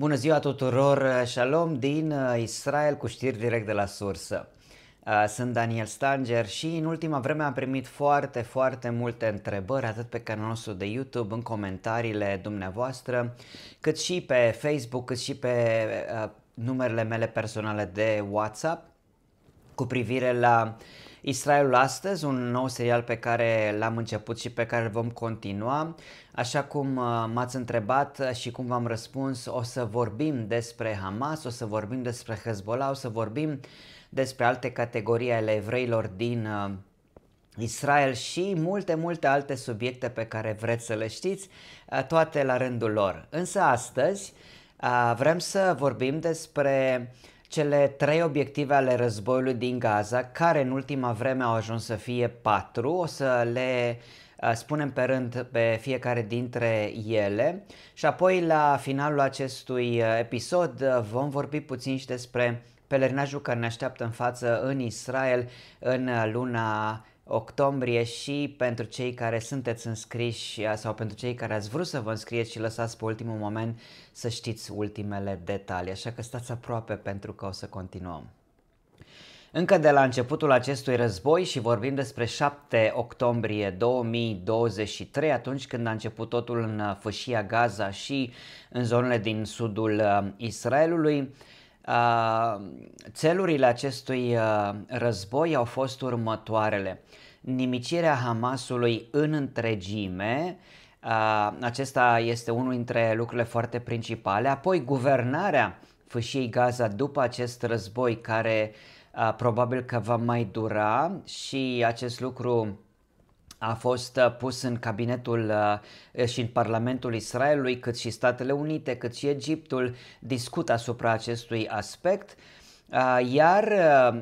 Bună ziua tuturor! Uh, Shalom din uh, Israel cu știri direct de la sursă. Uh, sunt Daniel Stanger și în ultima vreme am primit foarte, foarte multe întrebări atât pe canalul nostru de YouTube, în comentariile dumneavoastră, cât și pe Facebook, cât și pe numerele mele personale de WhatsApp cu privire la uh, Israelul astăzi, un nou serial pe care l-am început și pe care îl vom continua. Așa cum uh, m-ați întrebat și cum v-am răspuns, o să vorbim despre Hamas, o să vorbim despre Hezbollah, o să vorbim despre alte categorii ale evreilor din uh, Israel și multe, multe alte subiecte pe care vreți să le știți, uh, toate la rândul lor. Însă astăzi vrem să vorbim despre cele trei obiective ale războiului din Gaza, care în ultima vreme au ajuns să fie patru, o să le spunem pe rând pe fiecare dintre ele și apoi la finalul acestui episod vom vorbi puțin și despre pelerinajul care ne așteaptă în față în Israel în luna octombrie și pentru cei care sunteți înscriși uh, sau pentru cei care ați vrut să vă înscrieți și lăsați pe ultimul moment să știți ultimele detalii, așa că stați aproape pentru că o să continuăm. Încă de la începutul acestui război și vorbim despre 7 octombrie 2023, atunci când a început totul în uh, fâșia Gaza și în zonele din sudul uh, Israelului, țelurile acestui uh, război au fost următoarele. Nimicirea Hamasului în întregime, uh, acesta este unul dintre lucrurile foarte principale, apoi guvernarea fâșiei Gaza după acest război care uh, probabil că va mai dura și acest lucru a fost uh, pus în cabinetul uh, și în Parlamentul Israelului, cât și Statele Unite, cât și Egiptul discută asupra acestui aspect. Iar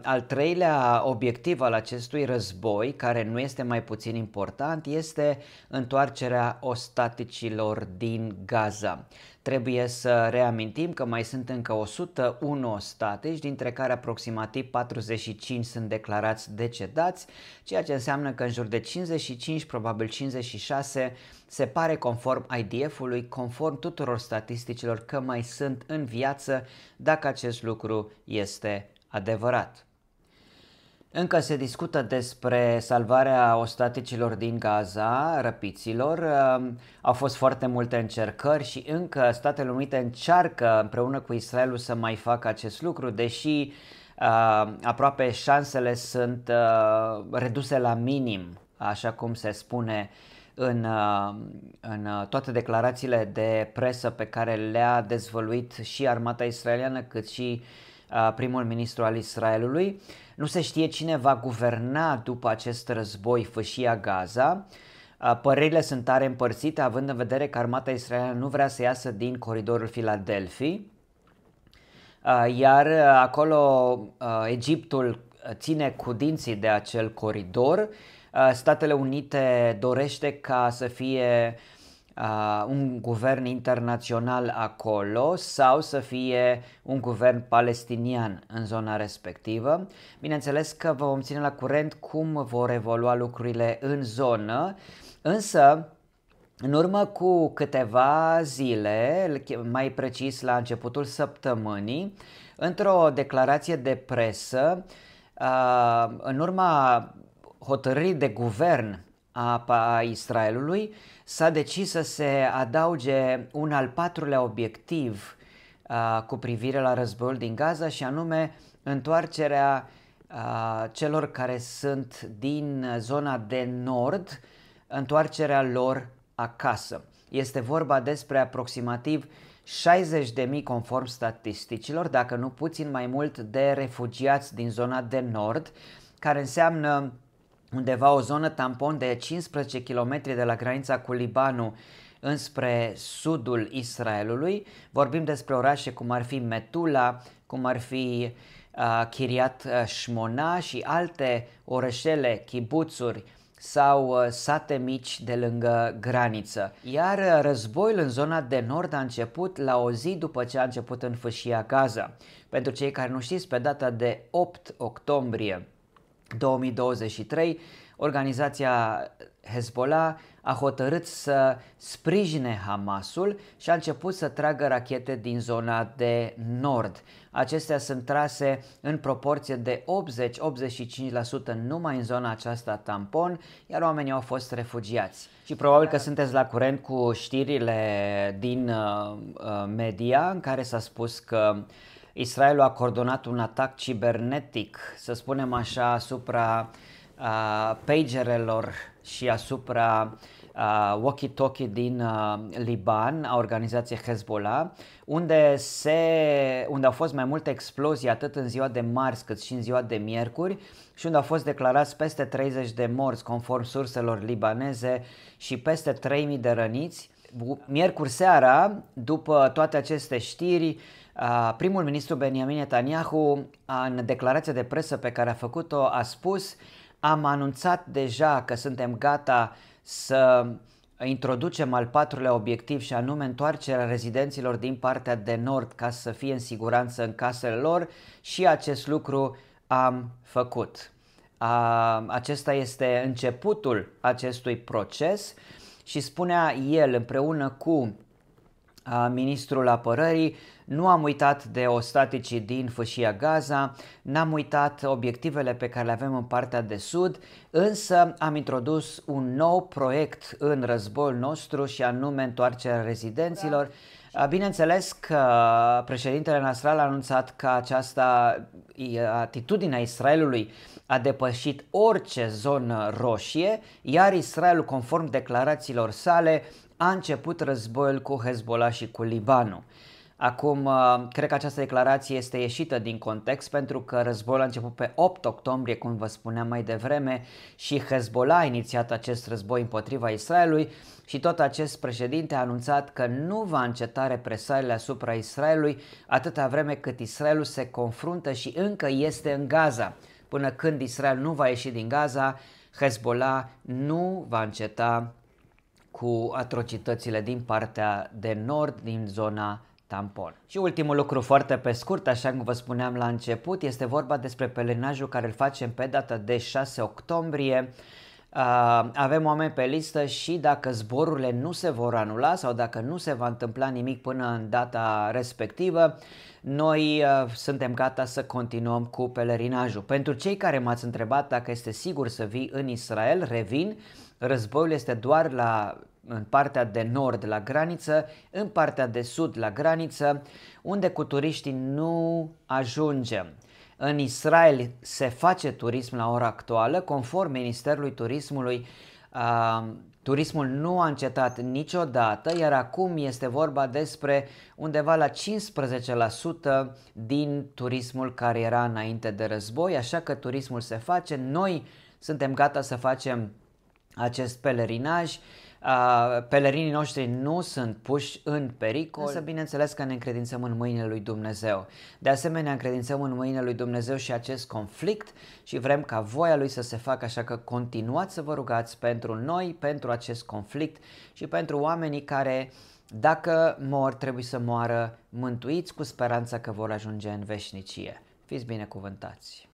al treilea obiectiv al acestui război, care nu este mai puțin important, este întoarcerea ostaticilor din Gaza. Trebuie să reamintim că mai sunt încă 101 ostatici, dintre care aproximativ 45 sunt declarați decedați, ceea ce înseamnă că în jur de 55, probabil 56, se pare conform IDF-ului, conform tuturor statisticilor, că mai sunt în viață dacă acest lucru este este adevărat. Încă se discută despre salvarea ostaticilor din Gaza, răpiților. Au fost foarte multe încercări și încă Statele Unite încearcă împreună cu Israelul să mai facă acest lucru, deși aproape șansele sunt reduse la minim, așa cum se spune în, în toate declarațiile de presă pe care le-a dezvăluit și armata israeliană, cât și uh, primul ministru al Israelului. Nu se știe cine va guverna după acest război fâșia Gaza. Părerile sunt tare împărțite, având în vedere că armata israeliană nu vrea să iasă din coridorul Filadelfii. Iar acolo Egiptul ține cu dinții de acel coridor. Statele Unite dorește ca să fie uh, uh, un guvern internațional acolo sau să fie un guvern palestinian în zona respectivă. Bineînțeles că vă vom ține la curent cum vor evolua lucrurile în zonă, însă în urmă cu câteva zile, mai precis la începutul săptămânii, într-o declarație de presă, uh, în urma hotărârii de guvern a Israelului, s-a decis să se adauge un al patrulea obiectiv a, uh, cu privire la războiul din Gaza și anume întoarcerea a, uh, celor care sunt din zona de nord, întoarcerea lor acasă. Este vorba despre aproximativ 60.000 conform statisticilor, dacă nu puțin mai mult, de refugiați din zona de nord, care înseamnă undeva o zonă tampon de 15 km de la granița cu Libanul înspre sudul Israelului. Vorbim despre orașe cum ar fi Metula, cum ar fi uh, Chiriat Shmona și alte orășele, chibuțuri sau uh, sate mici de lângă graniță. Iar uh, războiul în zona de nord a început la o zi după ce a început în fâșia Gaza. Pentru cei care nu știți, pe data de 8 octombrie 2023, organizația Hezbollah a hotărât să sprijine Hamasul și a început să tragă rachete din zona de nord. Acestea sunt trase în proporție de 80-85% numai în zona aceasta tampon, iar oamenii au fost refugiați. Și probabil că sunteți la curent cu știrile din uh, uh, media în care s-a spus că Israelul a coordonat un atac cibernetic, să spunem așa, asupra uh, pagerelor și asupra uh, walkie-talkie din uh, Liban, a organizației Hezbollah, unde, se, unde au fost mai multe explozii atât în ziua de marți cât și în ziua de miercuri și unde au fost declarați peste 30 de morți conform surselor libaneze și peste 3000 de răniți Miercuri seara, după toate aceste știri, primul ministru Benjamin Netanyahu, în declarația de presă pe care a făcut-o, a spus am anunțat deja că suntem gata să introducem al patrulea obiectiv și anume întoarcerea rezidenților din partea de nord ca să fie în siguranță în casele lor și acest lucru am făcut. acesta este începutul acestui proces și spunea el împreună cu ministrul apărării, nu am uitat de ostaticii din fâșia Gaza, n-am uitat obiectivele pe care le avem în partea de sud, însă am introdus un nou proiect în războiul nostru și anume întoarcerea rezidenților. Da. Bineînțeles că președintele Nasral a anunțat că această atitudine a Israelului a depășit orice zonă roșie, iar Israelul, conform declarațiilor sale, a început războiul cu Hezbollah și cu Libanul. Acum, uh, cred că această declarație este ieșită din context pentru că războiul a început pe 8 octombrie, cum vă spuneam mai devreme, și Hezbollah a inițiat acest război împotriva Israelului și tot acest președinte a anunțat că nu va înceta represaliile asupra Israelului atâta vreme cât Israelul se confruntă și încă este în Gaza. Până când Israel nu va ieși din Gaza, Hezbollah nu va înceta cu atrocitățile din partea de nord, din zona tampon. Și ultimul lucru foarte pe scurt, așa cum vă spuneam la început, este vorba despre pelenajul care îl facem pe data de 6 octombrie. Uh, avem oameni pe listă și dacă zborurile nu se vor anula sau dacă nu se va întâmpla nimic până în data respectivă, noi uh, suntem gata să continuăm cu pelerinajul. Pentru cei care m-ați întrebat dacă este sigur să vii în Israel, revin. Uh, Războiul este doar la, în partea de nord la graniță, în partea de sud la graniță, unde cu turiștii nu ajungem. În Israel se face turism la ora actuală, conform Ministerului Turismului. a, turismul nu a încetat niciodată, iar acum este vorba despre undeva la 15% din turismul care era înainte de război, așa că turismul se face. Noi suntem gata să facem acest pelerinaj. Uh, pelerinii noștri nu sunt puși în pericol, însă bineînțeles că ne încredințăm în mâinile lui Dumnezeu. De asemenea, încredințăm în mâinile lui Dumnezeu și acest conflict și vrem ca voia lui să se facă, așa că continuați să vă rugați pentru noi, pentru acest conflict și pentru oamenii care dacă mor, trebuie să moară mântuiți cu speranța că vor ajunge în veșnicie. Fiți binecuvântați!